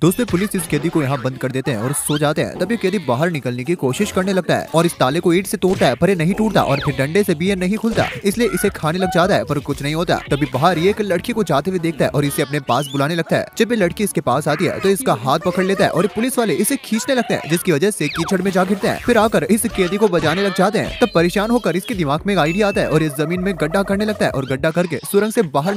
दोस्तों पुलिस इस कैदी को यहाँ बंद कर देते हैं और सो जाते हैं तब ये कैदी बाहर निकलने की कोशिश करने लगता है और इस ताले को ईट से तोड़ता है पर ये नहीं टूटता और फिर डंडे से भी ये नहीं खुलता इसलिए इसे खाने लग जाता है पर कुछ नहीं होता तभी बाहर ये एक लड़की को जाते हुए देखता है और इसे अपने पास बुलाने लगता है जब ये लड़की इसके पास आती है तो इसका हाथ पकड़ लेता है और पुलिस वाले इसे खींचने लगते हैं जिसकी वजह से कीचड़ में जा गिरते हैं फिर आकर इस कैदी को बजाने लग जाते हैं तब परेशान होकर इसके दिमाग में एक आइडिया आता है और इस जमीन में गड्ढा करने लगता है और गड्ढा करके सुरंग से बाहर